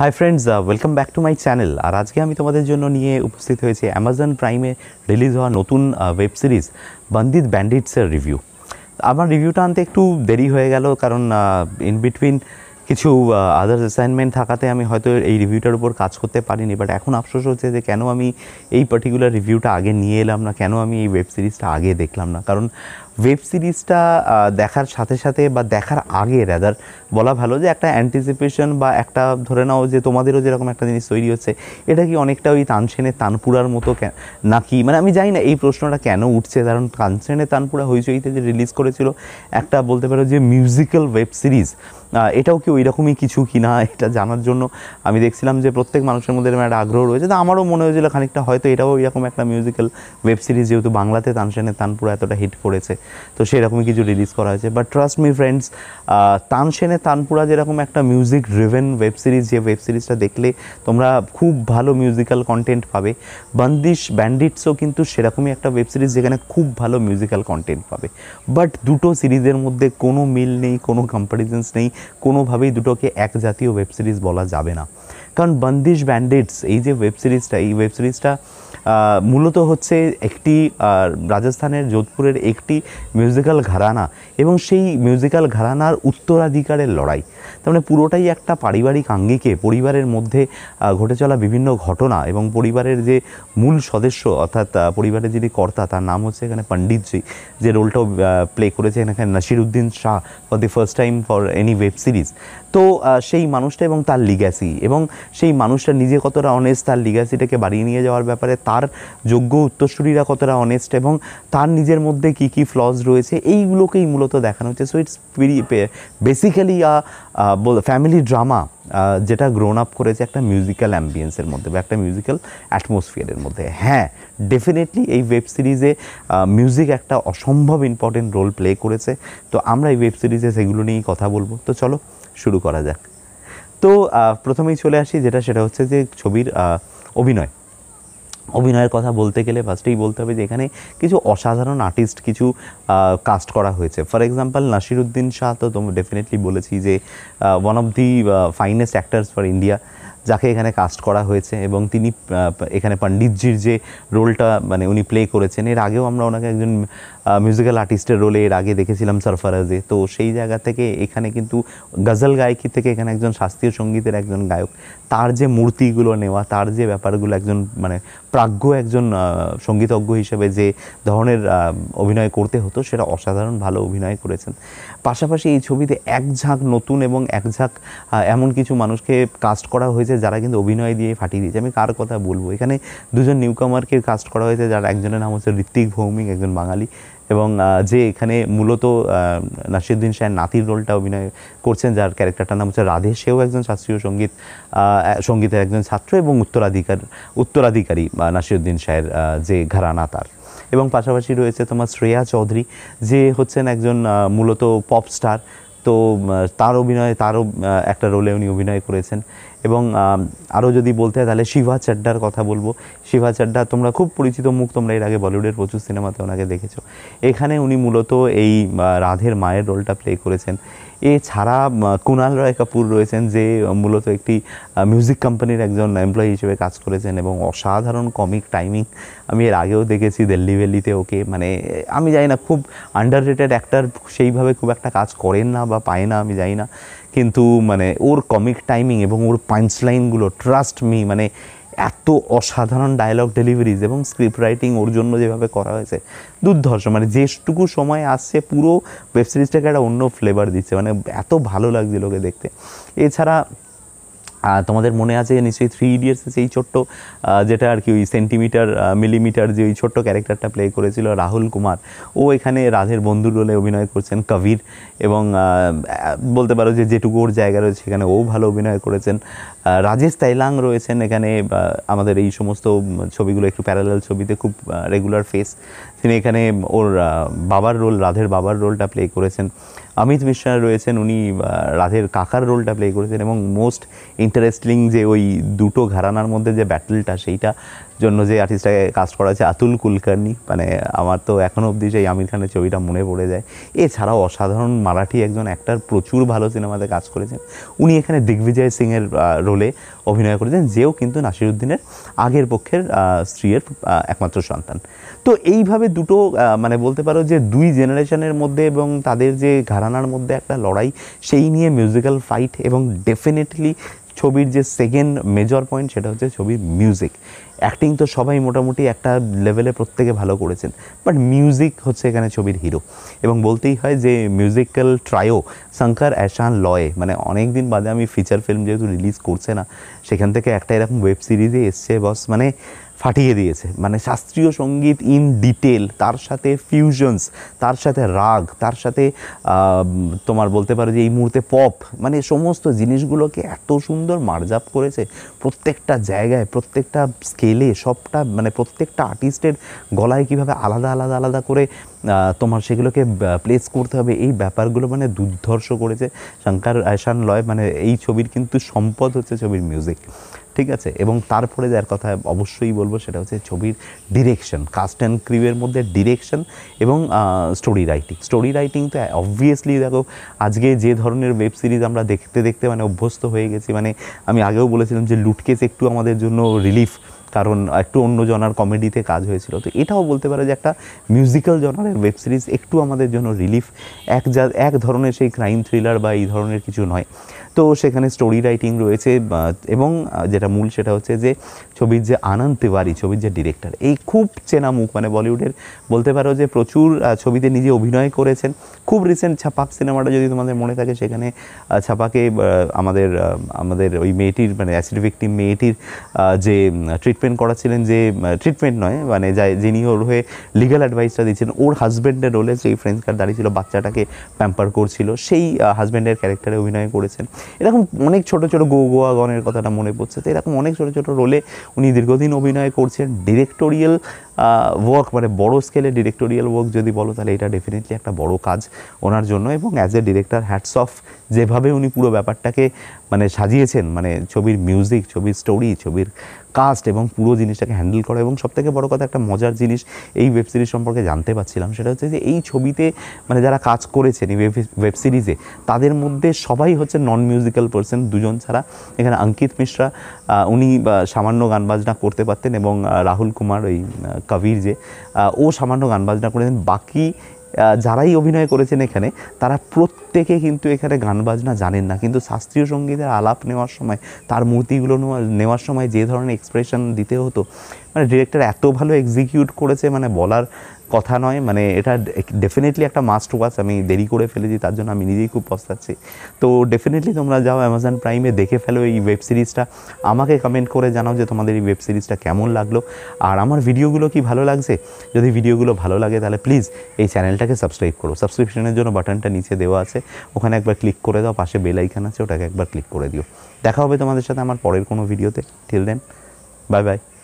high friends welcome back to my channel আর আজকে আমি তোমাদের জন্য নিয়ে উপস্থিত হয়েছি অ্যামাজন প্রাইমে রিলিজ হওয়া নতুন ওয়েব সিরিজ বন্দিত ব্যান্ডিটসের রিভিউ আমার রিভিউটা আনতে একটু দেরি হয়ে গেল কারণ ইন বিটুইন কিছু আদার্স অ্যাসাইনমেন্ট থাকাতে আমি হয়তো এই রিভিউটার উপর কাজ করতে পারিনি বাট এখন আফসোস হচ্ছে যে কেন আমি এই পার্টিকুলার রিভিউটা আগে নিয়ে এলাম না কেন আমি এই ওয়েব সিরিজটা আগে দেখলাম না কারণ ওয়েব সিরিজটা দেখার সাথে সাথে বা দেখার আগে রাদার বলা ভালো যে একটা অ্যান্টিসিপেশন বা একটা ধরে নাও যে তোমাদেরও যেরকম একটা জিনিস তৈরি হচ্ছে এটা কি অনেকটা ওই তানসেনের তানপুরার মতো নাকি মানে আমি জানি না এই প্রশ্নটা কেন উঠছে কারণ তানসেনের তানপুরা হইচইতে যে রিলিজ করেছিল একটা বলতে পারো যে মিউজিক্যাল ওয়েব সিরিজ এটাও কি ওই রকমই কিছু কি না এটা জানার জন্য আমি দেখছিলাম যে প্রত্যেক মানুষের মধ্যে এরকম একটা আগ্রহ রয়েছে তো আমারও মনে হয়েছিল খানিকটা হয়তো এটাও এরকম একটা মিউজিক্যাল ওয়েব সিরিজ যেহেতু বাংলাতে তানসেনের তানপুরা এতটা হিট করেছে তো সেরকমই কিছু রিলিজ করা হয়েছে বাট ট্রাস্ট মি ফ্রেন্ডস তানসেনে তানপুরা যেরকম একটা মিউজিক ড্রিভেন ওয়েব সিরিজ যে ওয়েব সিরিজটা দেখলে তোমরা খুব ভালো মিউজিক্যাল কন্টেন্ট পাবে বন্দিশ ব্যান্ডিটসও কিন্তু সেরকমই একটা ওয়েব সিরিজ যেখানে খুব ভালো মিউজিক্যাল কন্টেন্ট পাবে বাট দুটো সিরিজের মধ্যে কোনো মিল নেই কোনো কম্পারিজেন্স নেই কোনোভাবেই দুটোকে এক জাতীয় ওয়েব সিরিজ বলা যাবে না কারণ বন্দিশ ব্যান্ডেডস এই যে ওয়েব সিরিজটা এই ওয়েব সিরিজটা মূলত হচ্ছে একটি রাজস্থানের যোধপুরের একটি মিউজিক্যাল ঘরানা এবং সেই মিউজিক্যাল ঘরানার উত্তরাধিকারের লড়াই তার মানে পুরোটাই একটা পারিবারিক আঙ্গিকে পরিবারের মধ্যে ঘটে চলা বিভিন্ন ঘটনা এবং পরিবারের যে মূল সদস্য অর্থাৎ পরিবারের যিনি কর্তা তার নাম হচ্ছে এখানে পণ্ডিতজি যে রোলটাও প্লে করেছে এখানে Naseeruddin Shah for the first time for any web series তো সেই মানুষটা এবং তার লিগ্যাসি এবং সেই মানুষটা নিজে কতটা অনেস্ট তার লিগ্যাসিটাকে বাড়িয়ে নিয়ে যাওয়ার ব্যাপারে তার তার যোগ্য উত্তরসূরিরা কতটা অনেস্ট এবং তার নিজের মধ্যে কি কি ফ্লজ রয়েছে এইগুলোকেই মূলত দেখানো হচ্ছে so it's basically a family drama যেটা গ্রোন আপ করেছে একটা মিউজিক্যাল অ্যাম্বিয়েন্সের মধ্যে বা একটা মিউজিক্যাল অ্যাটমসফিয়ারের মধ্যে হ্যাঁ ডেফিনেটলি এই ওয়েব সিরিজে মিউজিক একটা অসম্ভব ইম্পর্টেন্ট রোল প্লে করেছে তো আমরা এই ওয়েব সিরিজে সেগুলো নিয়েই কথা বলবো তো চলো শুরু করা যাক তো প্রথমেই চলে আসি যেটা সেটা হচ্ছে যে ছবির অভিনয় অভিনয়ের কথা বলতে গেলে ফার্স্টেই বলতে হবে যে এখানে কিছু অসাধারণ আর্টিস্ট কিছু কাস্ট করা হয়েছে ফর এক্সাম্পল নাসিরুদ্দিন শাহ তো ডেফিনেটলি বলেছি যে one of the finest actors for India যাকে এখানে কাস্ট করা হয়েছে এবং তিনি এখানে পণ্ডিতজির যে রোলটা মানে উনি প্লে করেছেন এর আগেও আমরা ওনাকে একজন মিউজিক্যাল আর্টিস্টের রোলে এর আগে দেখেছিলাম সরফরাজে তো সেই জায়গা থেকে এখানে কিন্তু গজল গায়িকী থেকে এখানে একজন শাস্ত্রীয় সঙ্গীতের একজন গায়ক তার যে মূর্তিগুলো নেওয়া তার যে ব্যাপারগুলো একজন মানে প্রাজ্ঞ একজন সঙ্গীতজ্ঞ হিসেবে যে ধরনের অভিনয় করতে হতো সেটা অসাধারণ ভালো অভিনয় করেছেন পাশাপাশি এই ছবিতে এক ঝাঁক নতুন এবং এক ঝাঁক এমন কিছু মানুষকে কাস্ট করা হয়েছে যারা কিন্তু অভিনয় দিয়ে ফাটিয়ে দিয়েছে আমি কার কথা বলবো এখানে দুজন নিউকামারকে কাস্ট করা হয়েছে যার একজনের নাম হচ্ছে ঋত্বিক ভৌমিক একজন বাঙালি এবং যে এখানে মূলত নাসিরুদ্দিন শাহের নাতির রোলটা অভিনয় করছেন যার ক্যারেক্টারটার নাম হচ্ছে রাধে সেও একজন শাস্ত্রীয় সঙ্গীত সঙ্গীতের একজন ছাত্র এবং উত্তরাধিকার উত্তরাধিকারী নাসিরুদ্দিন শাহের যে ঘরানা তার এবং পাশাপাশি রয়েছে তোমার শ্রেয়া চৌধুরী যে হচ্ছেন একজন মূলত পপ স্টার তো তার অভিনয় তারও একটা রোলে উনি অভিনয় করেছেন এবং আরও যদি বলতে হয় তাহলে শিভা চাড্ডার কথা বলবো শিভা চাড্ডা তোমরা খুব পরিচিত মুখ তোমরা এর আগে বলিউডের প্রচুর সিনেমাতে ওনাকে দেখেছো এখানে উনি মূলত এই রাধের মায়ের রোলটা প্লে করেছেন এছাড়া কুণাল রয় কাপুর রয়েছেন যে মূলত একটি মিউজিক কোম্পানির একজন এমপ্লয়ি হিসেবে কাজ করেছেন এবং অসাধারণ কমিক টাইমিং আমি এর আগেও দেখেছি দিল্লি ভ্যালিতে ওকে মানে আমি জানি না খুব আন্ডার রেটেড অ্যাক্টার সেইভাবে খুব একটা কাজ করেন না বা পায় না আমি জানি না কিন্তু মানে ওর কমিক টাইমিং এবং ওর পাঞ্চ লাইনগুলো ট্রাস্ট মি মানে এত অসাধারণ ডায়লগ ডেলিভারিজ এবং স্ক্রিপ্ট রাইটিং ওর জন্য যেভাবে করা হয়েছে দুর্ধর্ষ মানে যেটুকু সময় আসছে পুরো ওয়েব সিরিজটাকে একটা অন্য ফ্লেভার দিচ্ছে মানে এত ভালো লাগছে লোকে দেখতে এছাড়া আর তোমাদের মনে আছে নিশ্চয়ই থ্রি ইডিয়টসে সেই ছোট্ট যেটা আর কি ওই সেন্টিমিটার মিলিমিটার যে ওই ছোট্ট ক্যারেক্টারটা প্লে করেছিল রাহুল কুমার ও এখানে রাধের বন্ধু রোলে অভিনয় করছেন কবির এবং বলতে পারো যে যেটুকু ওর জায়গা রয়েছে সেখানে ও ভালো অভিনয় করেছেন রাজেশ তাইলাং রয়েছেন এখানে আমাদের এই সমস্ত ছবিগুলো একটু প্যারালাল ছবিতে খুব রেগুলার ফেস তিনি এখানে ওর বাবার রোল রাধের বাবার রোলটা প্লে করেছেন অমিত মিশ্রা রয়েছেন উনি রাধের কাকার রোলটা প্লে করেছেন এবং মোস্ট ইন্টারেস্টিং যে ওই দুটো ঘরানার মধ্যে যে ব্যাটলটা সেইটা জন্য যে আর্টিস্টটাকে কাজ করা হয়েছে আতুল কুলকার্নি মানে আমার তো এখনও অবধি সেই আমির খানের ছবিটা মনে পড়ে যায় এছাড়াও অসাধারণ মারাঠি একজন অ্যাক্টার প্রচুর ভালো সিনেমাতে কাজ করেছেন উনি এখানে দিগ্বিজয় সিংয়ের রোলে অভিনয় করেছেন যেও কিন্তু নাসিরুদ্দিনের আগের পক্ষের স্ত্রীর একমাত্র সন্তান তো এইভাবে দুটো মানে বলতে পারো যে দুই জেনারেশনের মধ্যে এবং তাদের যে ঘরানার মধ্যে একটা লড়াই সেই নিয়ে মিউজিক্যাল ফাইট এবং ডেফিনেটলি ছবির যে সেকেন্ড মেজর পয়েন্ট সেটা হচ্ছে ছবির মিউজিক অ্যাক্টিং তো সবাই মোটামুটি একটা লেভেলে প্রত্যেকে ভালো করেছেন বাট মিউজিক হচ্ছে এখানে ছবির হিরো এবং বলতেই হয় যে মিউজিক্যাল ট্রায়ো শঙ্কর অ্যাশান লয়ে মানে অনেক দিন বাদে আমি ফিচার ফিল্ম যেহেতু রিলিজ করছে না সেখান থেকে একটা এরকম ওয়েব সিরিজে এসছে বস মানে ফাটিয়ে দিয়েছে মানে শাস্ত্রীয় সঙ্গীত ইন ডিটেল তার সাথে ফিউশনস তার সাথে রাগ তার সাথে তোমার বলতে পারো যে এই মুহূর্তে পপ মানে সমস্ত জিনিসগুলোকে এত সুন্দর মার্জাপ করেছে প্রত্যেকটা জায়গায় প্রত্যেকটা স্কেলে সবটা মানে প্রত্যেকটা আর্টিস্টের গলায় কিভাবে আলাদা আলাদা আলাদা করে তোমার সেগুলোকে প্লেস করতে হবে এই ব্যাপারগুলো মানে দুর্ধর্ষ করেছে শঙ্কর আয়সান লয় মানে এই ছবির কিন্তু সম্পদ হচ্ছে ছবির মিউজিক ঠিক আছে এবং তারপরে যার কথা অবশ্যই বলবো সেটা হচ্ছে ছবির ডিরেকশন কাস্ট অ্যান্ড ক্রিউয়ের মধ্যে ডিরেকশন এবং স্টোরি রাইটিং স্টোরি রাইটিং তো অবভিয়াসলি দেখো আজকে যে ধরনের ওয়েব সিরিজ আমরা দেখতে দেখতে মানে অভ্যস্ত হয়ে গেছি মানে আমি আগেও বলেছিলাম যে লুটকেস একটু আমাদের জন্য রিলিফ কারণ একটু অন্য জনার কমেডিতে কাজ হয়েছিল তো এটাও বলতে পারে যে একটা মিউজিক্যাল জনারের ওয়েব সিরিজ একটু আমাদের জন্য রিলিফ এক যা এক ধরনের সেই ক্রাইম থ্রিলার বা এই ধরনের কিছু নয় তো সেখানে স্টোরি রাইটিং রয়েছে এবং যেটা মূল সেটা হচ্ছে যে ছবির যে আনন্দ তিওয়ারি ছবির যে ডিরেক্টর এই খুব চেনা মুখ মানে বলিউডের বলতে পারো যে প্রচুর ছবিতে নিজে অভিনয় করেছেন খুব রিসেন্ট ছাপাক সিনেমাটা যদি তোমাদের মনে থাকে সেখানে ছাপাকে আমাদের আমাদের ওই মেয়েটির মানে অ্যাসিড মেয়েটির যে ট্রিট ট্রিটমেন্ট করাছিলেন যে ট্রিটমেন্ট নয় মানে যাই যিনি ওর হয়ে লিগাল অ্যাডভাইসটা দিচ্ছেন ওর হাজব্যান্ডের রোলে সেই ফ্রেন্ডস কার দাঁড়িয়ে ছিল বাচ্চাটাকে প্যাম্পার করছিল সেই হাজব্যান্ডের ক্যারেক্টারে অভিনয় করেছেন এরকম অনেক ছোট ছোট গো গোয়া গনের কথাটা মনে পড়ছে তো এরকম অনেক ছোট ছোট রোলে উনি দীর্ঘদিন অভিনয় করছেন ডিরেক্টোরিয়াল ওয়ার্ক মানে বড় স্কেলে ডিরেক্টোরিয়াল ওয়ার্ক যদি বলো তাহলে এটা ডেফিনেটলি একটা বড় কাজ ওনার জন্য এবং as a director hats off যেভাবে উনি পুরো ব্যাপারটাকে মানে সাজিয়েছেন মানে ছবির মিউজিক ছবির স্টোরি ছবির কাস্ট এবং পুরো জিনিসটাকে হ্যান্ডেল করা এবং সবথেকে বড় কথা একটা মজার জিনিস এই ওয়েব সিরিজ সম্পর্কে জানতে পারছিলাম সেটা হচ্ছে যে এই ছবিতে মানে যারা কাজ করেছেন এই ওয়েব সিরিজে তাদের মধ্যে সবাই হচ্ছে নন মিউজিক্যাল পার্সন দুজন ছাড়া এখানে অঙ্কিত মিশ্রা উনি সামান্য গান বাজনা করতে পারতেন এবং রাহুল কুমার ওই কবির যে ও সামান্য গান বাজনা করেছেন বাকি যারাই অভিনয় করেছেন এখানে তারা প্রত্যেকে কিন্তু এখানে গান বাজনা জানেন না কিন্তু শাস্ত্রীয় সঙ্গীতের আলাপ নেওয়ার সময় তার মূর্তিগুলো নেওয়ার সময় যে ধরনের এক্সপ্রেশন দিতে হতো মানে ডিরেক্টর এত ভালো এক্সিকিউট করেছে মানে বলার কথা নয় মানে এটা ডেফিনেটলি একটা মাস্ট ওয়াচ আমি দেরি করে ফেলেছি তার জন্য আমি নিজেই খুব পস্তাচ্ছি তো ডেফিনেটলি তোমরা যাও অ্যামাজন প্রাইমে দেখে ফেলো এই ওয়েব সিরিজটা আমাকে কমেন্ট করে জানাও যে তোমাদের এই ওয়েব সিরিজটা কেমন লাগলো আর আমার ভিডিওগুলো কি ভালো লাগছে যদি ভিডিওগুলো ভালো লাগে তাহলে প্লিজ এই চ্যানেলটাকে সাবস্ক্রাইব করো সাবস্ক্রিপশনের জন্য বাটনটা নিচে দেওয়া আছে ওখানে একবার ক্লিক করে দাও পাশে বেল আইকান আছে ওটাকে একবার ক্লিক করে দিও দেখা হবে তোমাদের সাথে আমার পরের কোনো ভিডিওতে টিল দেন বাই বাই